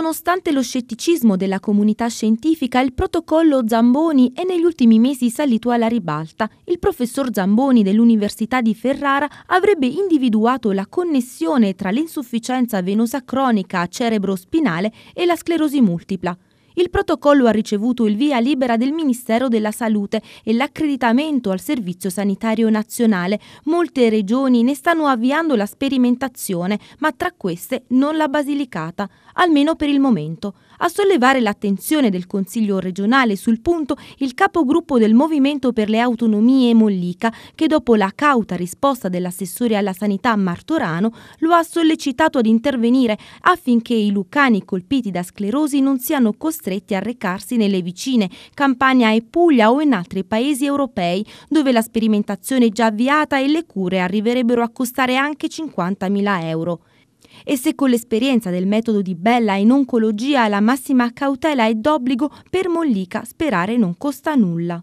Nonostante lo scetticismo della comunità scientifica, il protocollo Zamboni è negli ultimi mesi salito alla ribalta. Il professor Zamboni dell'Università di Ferrara avrebbe individuato la connessione tra l'insufficienza venosa cronica cerebrospinale e la sclerosi multipla. Il protocollo ha ricevuto il via libera del Ministero della Salute e l'accreditamento al Servizio Sanitario Nazionale. Molte regioni ne stanno avviando la sperimentazione, ma tra queste non la Basilicata, almeno per il momento. A sollevare l'attenzione del Consiglio regionale sul punto il capogruppo del Movimento per le Autonomie Mollica, che dopo la cauta risposta dell'assessore alla sanità Martorano lo ha sollecitato ad intervenire affinché i lucani colpiti da sclerosi non siano costretti costretti a recarsi nelle vicine Campania e Puglia o in altri paesi europei, dove la sperimentazione è già avviata e le cure arriverebbero a costare anche 50.000 euro. E se con l'esperienza del metodo di Bella in oncologia la massima cautela è d'obbligo, per Mollica sperare non costa nulla.